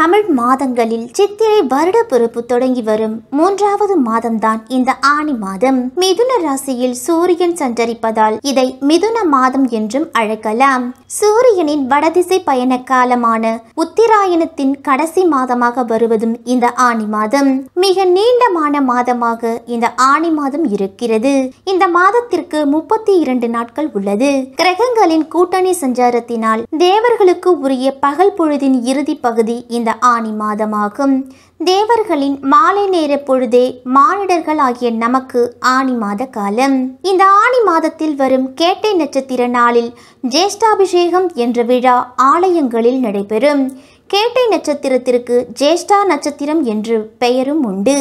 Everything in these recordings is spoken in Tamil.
தமிழ் மாதங்களில் சித்திரை வருட பிறப்பு தொடங்கி வரும் மூன்றாவது மாதம்தான் இந்த ஆணி மாதம் மிதுன ராசியில் சூரியன் சஞ்சரிப்பதால் இதை மிதுன மாதம் என்றும் அழைக்கலாம் சூரியனின் வடதிசை பயண காலமான உத்திராயணத்தின் கடைசி மாதமாக வருவதும் இந்த ஆணி மாதம் மிக நீண்டமான மாதமாக இந்த ஆணி மாதம் இருக்கிறது இந்த மாதத்திற்கு முப்பத்தி இரண்டு நாட்கள் உள்ளது கிரகங்களின் கூட்டணி சஞ்சாரத்தினால் தேவர்களுக்கு உரிய பகல் பொழுதின் இறுதி பகுதி இந்த இந்த ஆணி மாதமாகும் தேவர்களின் மாலை நேர பொழுதே மானிடர்கள் ஆகிய நமக்கு ஆணி மாத காலம் இந்த ஆணி மாதத்தில் வரும் கேட்டை நட்சத்திர நாளில் ஜேஷ்டாபிஷேகம் என்ற விழா ஆலயங்களில் நடைபெறும் கேட்டை நட்சத்திரத்திற்கு ஜேஷ்டா நட்சத்திரம் என்று பெயரும் உண்டு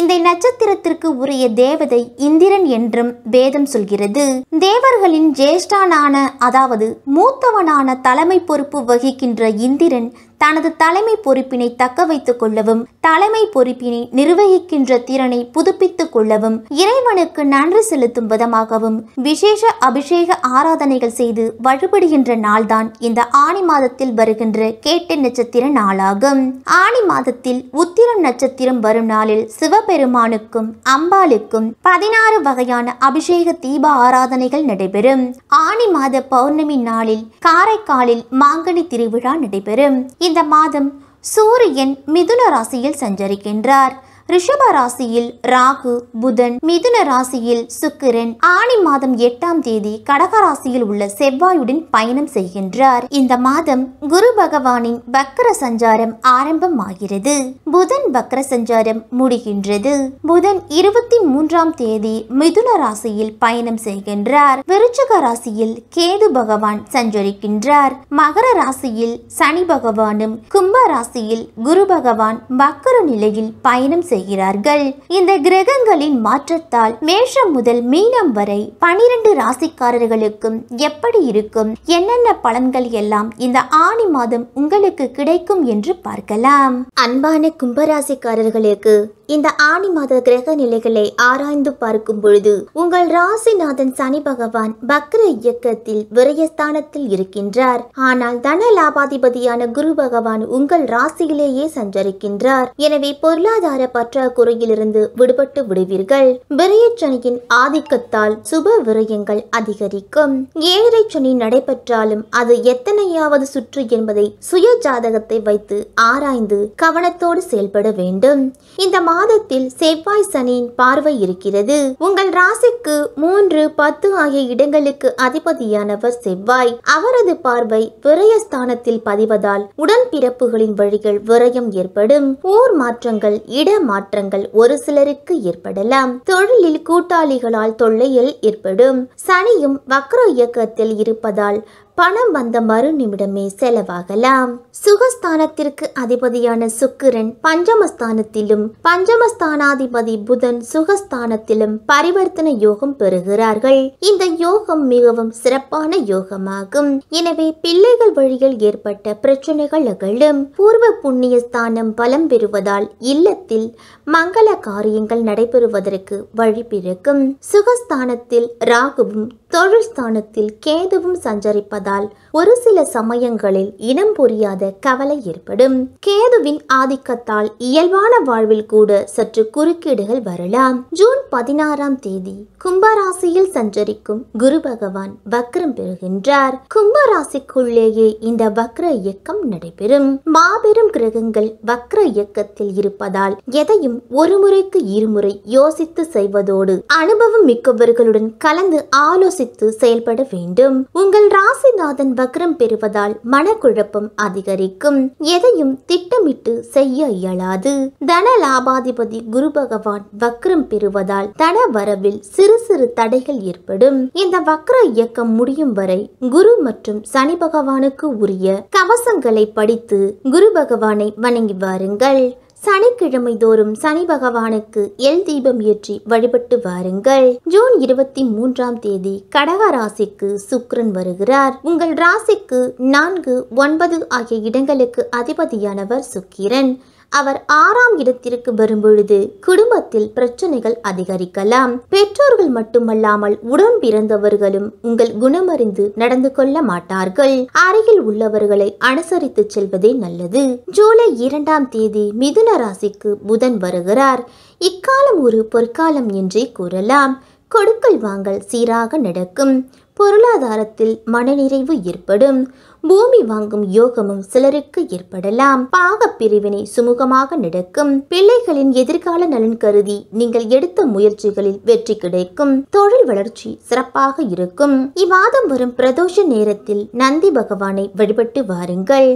இந்த நட்சத்திரத்திற்கு உரிய தேவதை இந்திரன் என்றும் வேதம் சொல்கிறது தேவர்களின் ஜேஷ்டானான அதாவது மூத்தவனான தலைமை பொறுப்பு வகிக்கின்ற இந்திரன் தனது தலைமை பொறுப்பினை தக்க வைத்துக் கொள்ளவும் தலைமை பொறுப்பினை நிர்வகிக்கின்ற திறனை புதுப்பித்துக் கொள்ளவும் இறைவனுக்கு நன்றி செலுத்தும் விதமாகவும் விசேஷ அபிஷேக ஆராதனைகள் செய்து வழிபடுகின்ற நாள்தான் இந்த ஆணி மாதத்தில் வருகின்ற கேட்ட நட்சத்திர நாளாகும் ஆணி மாதத்தில் உத்திரம் நட்சத்திரம் வரும் நாளில் சிவபெருமானுக்கும் அம்பாளுக்கும் பதினாறு வகையான அபிஷேக தீப ஆராதனைகள் நடைபெறும் ஆணி மாத பௌர்ணமி நாளில் காரைக்காலில் மாங்கனி திருவிழா நடைபெறும் இந்த மாதம் சூரியன் மிதுன ராசியில் சஞ்சரிக்கின்றார் ரிஷப ராசியில் ராகு புதன் மிதுன ராசியில் சுக்கிரன் ஆணி மாதம் எட்டாம் தேதி கடக ராசியில் உள்ள செவ்வாயுடன் பயணம் செய்கின்றார் இந்த மாதம் குரு பகவானின் பக்கர சஞ்சாரம் ஆரம்பமாகிறது புதன் பக்கர சஞ்சாரம் முடிகின்றது புதன் இருபத்தி மூன்றாம் தேதி மிதுன ராசியில் பயணம் செய்கின்றார் விருச்சக ராசியில் கேது பகவான் சஞ்சரிக்கின்றார் மகர ராசியில் சனி பகவானும் கும்ப ராசியில் குரு பகவான் பக்கர நிலையில் பயணம் செய்கிறார்கள் இந்த கிரகங்களின் மாற்றத்தால் மேஷம் முதல் மீனம் வரை பனிரெண்டு ராசிக்காரர்களுக்கும் எப்படி இருக்கும் என்னென்ன பலன்கள் எல்லாம் இந்த ஆணி மாதம் உங்களுக்கு கிடைக்கும் என்று பார்க்கலாம் அன்பான கும்பராசிக்காரர்களுக்கு இந்த ஆணி மாத கிரக நிலைகளை ஆராய்ந்து பார்க்கும் பொழுது உங்கள் ராசிநாதன் சனி பகவான் பக்ர இயக்கத்தில் விரயஸ்தானத்தில் இருக்கின்றார் ஆனால் தன லாபாதிபதியான குரு பகவான் உங்கள் ராசியிலேயே சஞ்சரிக்கின்றார் எனவே பொருளாதார பற்றாக்குறையிலிருந்து விடுபட்டு விடுவீர்கள் விரயச்சனியின் ஆதிக்கத்தால் சுப விரயங்கள் அதிகரிக்கும் ஏழரை சனி நடைபெற்றாலும் அது எத்தனையாவது சுற்று என்பதை சுய ஜாதகத்தை வைத்து ஆராய்ந்து கவனத்தோடு செயல்பட வேண்டும் இந்த பாதத்தில் செவ்வாய் சனியின் பார்வை இருக்கிறது உங்கள் ராசிக்கு மூன்று பத்து ஆகிய இடங்களுக்கு அதிபதியானவர் செவ்வாய் அவரது பார்வை விரயஸ்தானத்தில் பதிவதால் உடன் பிறப்புகளின் வழிகள் விரயம் ஏற்படும் ஊர் மாற்றங்கள் இட மாற்றங்கள் ஒரு சிலருக்கு ஏற்படலாம் தொழிலில் கூட்டாளிகளால் தொல்லையில் ஏற்படும் சனியும் வக்ர இயக்கத்தில் இருப்பதால் பணம் வந்த மறு நிமிடமே செலவாகலாம் சுகஸ்தானத்திற்கு அதிபதியான சுக்கிரன் பஞ்சமஸ்தானத்திலும் பஞ்சமஸ்தானாதிபதி புதன் சுகஸ்தானத்திலும் பரிவர்த்தனை யோகம் பெறுகிறார்கள் இந்த யோகம் மிகவும் சிறப்பான யோகமாகும் எனவே பிள்ளைகள் வழியில் ஏற்பட்ட பிரச்சனைகள் அகலும் பூர்வ புண்ணிய ஸ்தானம் பலம் பெறுவதால் இல்லத்தில் மங்கள காரியங்கள் நடைபெறுவதற்கு வழி பிறக்கும் சுகஸ்தானத்தில் ராகுவும் தொழில் கேதுவும் சஞ்சரிப்பதால் ஒரு சில சமயங்களில் இனம் புரியாத கவலை ஏற்படும் கேதுவின் ஆதிக்கத்தால் இயல்பான வாழ்வில் கூட சற்று குறுக்கீடுகள் வரலாம் ஜூன் பதினாறாம் தேதி கும்பராசியில் சஞ்சரிக்கும் குரு பகவான் வக்ரம் பெறுகின்றார் கும்பராசிக்குள்ளேயே இந்த வக்ர இயக்கம் நடைபெறும் மாபெரும் கிரகங்கள் வக்ர இயக்கத்தில் இருப்பதால் எதையும் ஒரு முறைக்கு இருமுறை யோசித்து செய்வதோடு அனுபவம் மிக்கவர்களுடன் கலந்து ஆலோசி யோசித்து செயல்பட வேண்டும் உங்கள் ராசிநாதன் வக்ரம் பெறுவதால் மனக்குழப்பம் அதிகரிக்கும் எதையும் திட்டமிட்டு செய்ய இயலாது தன லாபாதிபதி குரு பகவான் வக்ரம் பெறுவதால் தன வரவில் சிறு சிறு தடைகள் ஏற்படும் இந்த வக்ர இயக்கம் முடியும் வரை குரு மற்றும் சனி பகவானுக்கு உரிய கவசங்களை படித்து குரு பகவானை வணங்கி வாருங்கள் சனிக்கிழமை தோறும் சனி பகவானுக்கு எல் தீபம் ஏற்றி வழிபட்டு வாருங்கள் ஜூன் இருபத்தி மூன்றாம் தேதி கடக ராசிக்கு சுக்ரன் வருகிறார் உங்கள் ராசிக்கு நான்கு ஒன்பது ஆகிய இடங்களுக்கு அதிபதியானவர் சுக்கிரன் அவர் ஆறாம் இடத்திற்கு வரும்பொழுது குடும்பத்தில் பிரச்சனைகள் அதிகரிக்கலாம் பெற்றோர்கள் மட்டுமல்லாமல் உடன் பிறந்தவர்களும் உங்கள் குணமறிந்து நடந்து கொள்ள மாட்டார்கள் அருகில் உள்ளவர்களை அனுசரித்து செல்வதே நல்லது ஜூலை இரண்டாம் தேதி மிதுன ராசிக்கு புதன் வருகிறார் இக்காலம் ஒரு பொற்காலம் என்றே கூறலாம் கொடுக்கல் வாங்கல் சீராக நடக்கும் பொருளாதாரத்தில் மனநிறைவு ஏற்படும் பூமி வாங்கும் யோகமும் சிலருக்கு ஏற்படலாம் பாக பிரிவினை சுமூகமாக நடக்கும் பிள்ளைகளின் எதிர்கால நலன் கருதி நீங்கள் எடுத்த முயற்சிகளில் வெற்றி கிடைக்கும் தொழில் வளர்ச்சி சிறப்பாக இருக்கும் இவ்வாதம் வரும் பிரதோஷ நேரத்தில் நந்தி பகவானை வழிபட்டு வாருங்கள்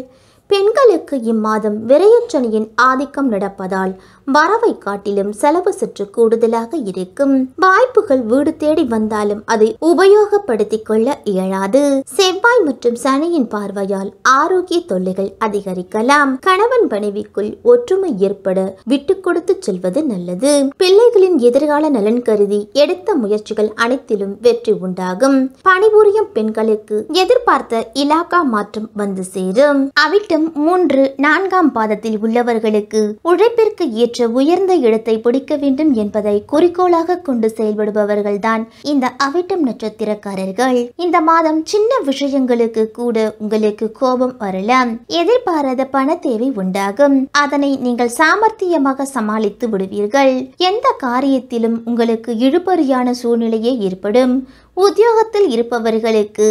பெண்களுக்கு இம்மாதம் விரையச்சனியின் ஆதிக்கம் நடப்பதால் வரவை காட்டிலும் செலவு சற்று கூடுதலாக இருக்கும் வாய்ப்புகள் வீடு தேடி வந்தாலும் அதை உபயோகப்படுத்திக் கொள்ள இயலாது செவ்வாய் மற்றும் சனியின் பார்வையால் ஆரோக்கிய தொல்லைகள் அதிகரிக்கலாம் கணவன் மனைவிக்குள் ஒற்றுமை ஏற்பட விட்டு கொடுத்து செல்வது நல்லது பிள்ளைகளின் எதிர்கால நலன் கருதி எடுத்த முயற்சிகள் அனைத்திலும் வெற்றி உண்டாகும் பணிபுரியும் பெண்களுக்கு எதிர்பார்த்த இலாக்கா மாற்றம் வந்து சேரும் அவிட்ட மேலும் மூன்று நான்காம் பாதத்தில் உள்ளவர்களுக்கு உழைப்பிற்கு ஏற்ற உயர்ந்த இடத்தை பிடிக்க வேண்டும் என்பதை குறிக்கோளாக கொண்டு செயல்படுபவர்கள்தான் இந்த அவிட்டம் நட்சத்திரக்காரர்கள் இந்த மாதம் சின்ன விஷயங்களுக்கு கூட உங்களுக்கு கோபம் வரலாம் எதிர்பாராத பண தேவை உண்டாகும் அதனை நீங்கள் சாமர்த்தியமாக சமாளித்து விடுவீர்கள் எந்த காரியத்திலும் உங்களுக்கு இழுபறியான சூழ்நிலையே ஏற்படும் உத்தியோகத்தில் இருப்பவர்களுக்கு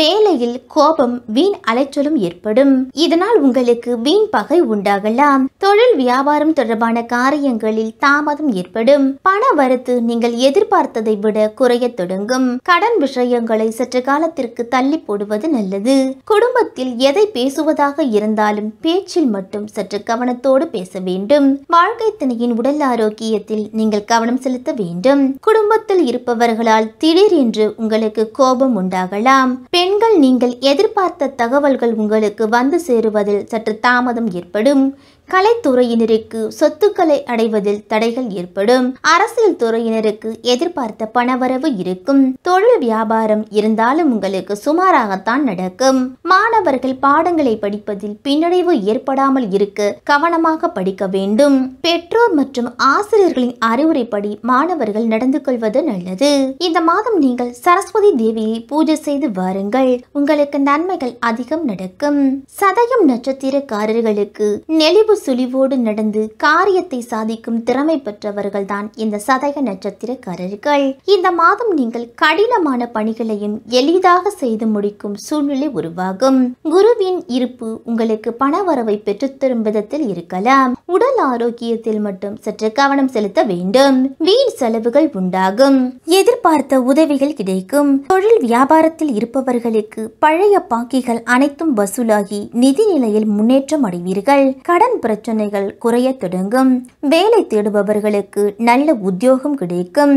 வேலையில் கோபம் வீண் அலைச்சலும் ஏற்படும் இதனால் உங்களுக்கு வீண் பகை உண்டாகலாம் தொழில் வியாபாரம் தொடர்பான காரியங்களில் தாமதம் ஏற்படும் பண வரத்து நீங்கள் எதிர்பார்த்ததை விட குறைய தொடங்கும் கடன் விஷயங்களை சற்று காலத்திற்கு தள்ளி போடுவது நல்லது குடும்பத்தில் எதை பேசுவதாக இருந்தாலும் பேச்சில் மட்டும் சற்று கவனத்தோடு பேச வேண்டும் வாழ்க்கை திணையின் உடல் ஆரோக்கியத்தில் நீங்கள் கவனம் செலுத்த வேண்டும் குடும்பத்தில் இருப்பவர்களால் திடீர் என்று உங்களுக்கு கோபம் உண்டாகலாம் பெண்கள் நீங்கள் எதிர்பார்த்த தகவல்கள் உங்களுக்கு வந்து சேருவதில் சற்று தாமதம் ஏற்படும் கலைத்துறையினருக்கு சொத்துக்களை அடைவதில் தடைகள் ஏற்படும் அரசியல் துறையினருக்கு எதிர்பார்த்த பணவரவு இருக்கும் தொழில் வியாபாரம் இருந்தாலும் உங்களுக்கு சுமாராகத்தான் நடக்கும் மாணவர்கள் பாடங்களை படிப்பதில் பின்னடைவு ஏற்படாமல் இருக்க கவனமாக படிக்க வேண்டும் பெற்றோர் மற்றும் ஆசிரியர்களின் அறிவுரைப்படி மாணவர்கள் நடந்து கொள்வது நல்லது இந்த மாதம் நீங்கள் சரஸ்வதி தேவியை பூஜை செய்து வாருங்கள் உங்களுக்கு நன்மைகள் அதிகம் நடக்கும் சதயம் நட்சத்திரக்காரர்களுக்கு நெளிவு சுழிவோடு நடந்து காரியத்தை சாதிக்கும் திறமை பெற்றவர்கள்தான் இந்த சதய நட்சத்திரக்காரர்கள் இந்த மாதம் நீங்கள் கடினமான பணிகளையும் எளிதாக செய்து முடிக்கும் சூழ்நிலை உருவாகும் குருவின் இருப்பு உங்களுக்கு வரவை பெற்றுத்தரும் விதத்தில் இருக்கலாம் உடல் ஆரோக்கியத்தில் மட்டும் சற்று கவனம் செலுத்த வேண்டும் வீண் செலவுகள் உண்டாகும் எதிர்பார்த்த உதவிகள் கிடைக்கும் தொழில் வியாபாரத்தில் இருப்பவர்களுக்கு பழைய பாக்கிகள் அனைத்தும் வசூலாகி நிதி நிலையில் முன்னேற்றம் அடைவீர்கள் கடன் பிரச்சனைகள் குறைய தொடங்கும் வேலை தேடுபவர்களுக்கு நல்ல உத்தியோகம் கிடைக்கும்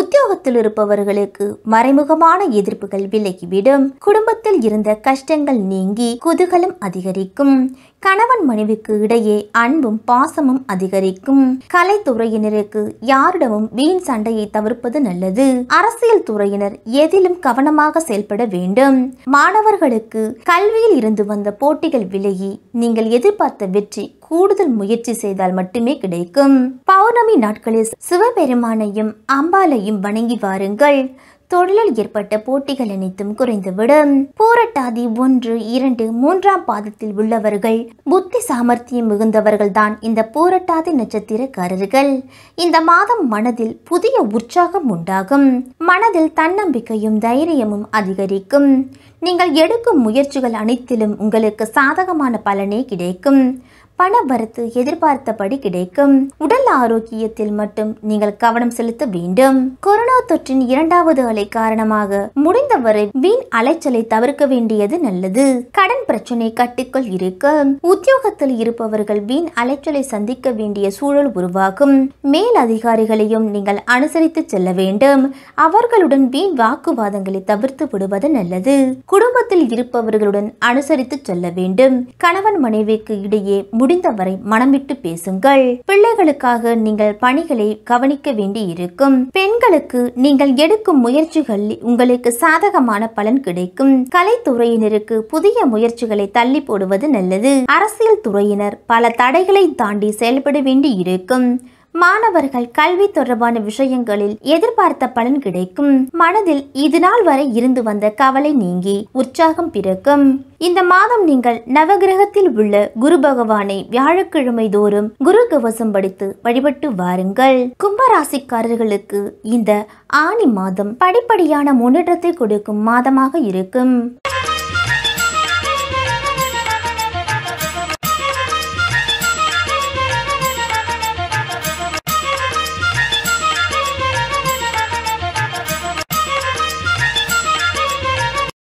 உத்தியோகத்தில் இருப்பவர்களுக்கு மறைமுகமான எதிர்ப்புகள் விலகிவிடும் குடும்பத்தில் இருந்த கஷ்டங்கள் நீங்கி குதூகலம் அதிகரிக்கும் கணவன் மனைவிக்கு இடையே அன்பும் பாசமும் அதிகரிக்கும் கலைத்துறையினருக்கு யாரிடமும் வீண் சண்டையை தவிர்ப்பது நல்லது அரசியல் துறையினர் எதிலும் கவனமாக செயல்பட வேண்டும் மாணவர்களுக்கு கல்வியில் இருந்து வந்த போட்டிகள் விலகி நீங்கள் எதிர்பார்த்த வெற்றி கூடுதல் முயற்சி செய்தால் மட்டுமே கிடைக்கும் பௌர்ணமி நாட்களில் சிவபெருமானையும் அம்பாலையும் வணங்கி வாருங்கள் தொழிலில் ஏற்பட்ட போட்டிகள் அனைத்தும் குறைந்துவிடும் போராட்டாதி ஒன்று இரண்டு மூன்றாம் பாதத்தில் உள்ளவர்கள் புத்தி சாமர்த்தியம் மிகுந்தவர்கள் தான் இந்த போராட்டாதி நட்சத்திரக்காரர்கள் இந்த மாதம் மனதில் புதிய உற்சாகம் உண்டாகும் மனதில் தன்னம்பிக்கையும் தைரியமும் அதிகரிக்கும் நீங்கள் எடுக்கும் முயற்சிகள் அனைத்திலும் உங்களுக்கு சாதகமான பலனே கிடைக்கும் பண வரத்து எதிர்பார்த்தபடி கிடைக்கும் உடல் ஆரோக்கியத்தில் மட்டும் நீங்கள் கவனம் செலுத்த வேண்டும் கொரோனா தொற்றின் இரண்டாவது அலை காரணமாக முடிந்தவரை வீண் அலைச்சலை தவிர்க்க வேண்டியது நல்லது கடன் பிரச்சனை கட்டுக்குள் இருக்க உத்தியோகத்தில் இருப்பவர்கள் வீண் அலைச்சலை சந்திக்க வேண்டிய சூழல் உருவாகும் மேல் அதிகாரிகளையும் நீங்கள் அனுசரித்து செல்ல வேண்டும் அவர்களுடன் வீண் வாக்குவாதங்களை தவிர்த்து விடுவது நல்லது குடும்பத்தில் இருப்பவர்களுடன் அனுசரித்து செல்ல வேண்டும் கணவன் மனைவிக்கு இடையே முடிந்தவரை மனமிட்டு பேசுங்கள் பிள்ளைகளுக்காக நீங்கள் பணிகளை கவனிக்க வேண்டி இருக்கும் பெண்களுக்கு நீங்கள் எடுக்கும் முயற்சிகள் உங்களுக்கு சாதகமான பலன் கிடைக்கும் கலைத்துறையினருக்கு புதிய முயற்சிகளை தள்ளி போடுவது நல்லது அரசியல் துறையினர் பல தடைகளை தாண்டி செயல்பட வேண்டி இருக்கும் மாணவர்கள் கல்வி தொடர்பான விஷயங்களில் எதிர்பார்த்த பலன் கிடைக்கும் மனதில் இது நாள் வரை இருந்து வந்த கவலை நீங்கி உற்சாகம் பிறக்கும் இந்த மாதம் நீங்கள் நவகிரகத்தில் உள்ள குரு பகவானை வியாழக்கிழமை தோறும் குரு கவசம் படித்து வழிபட்டு வாருங்கள் கும்பராசிக்காரர்களுக்கு இந்த ஆணி மாதம் படிப்படியான முன்னேற்றத்தை கொடுக்கும் மாதமாக இருக்கும்